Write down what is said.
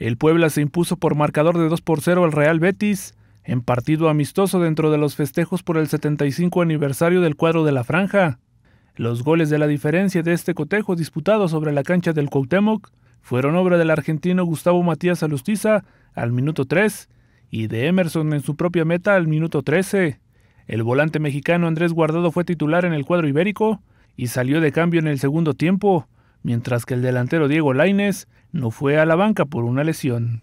El Puebla se impuso por marcador de 2 por 0 al Real Betis, en partido amistoso dentro de los festejos por el 75 aniversario del cuadro de la franja. Los goles de la diferencia de este cotejo disputado sobre la cancha del Cuauhtémoc fueron obra del argentino Gustavo Matías Alustiza al minuto 3 y de Emerson en su propia meta al minuto 13. El volante mexicano Andrés Guardado fue titular en el cuadro ibérico y salió de cambio en el segundo tiempo, mientras que el delantero Diego Lainez no fue a la banca por una lesión.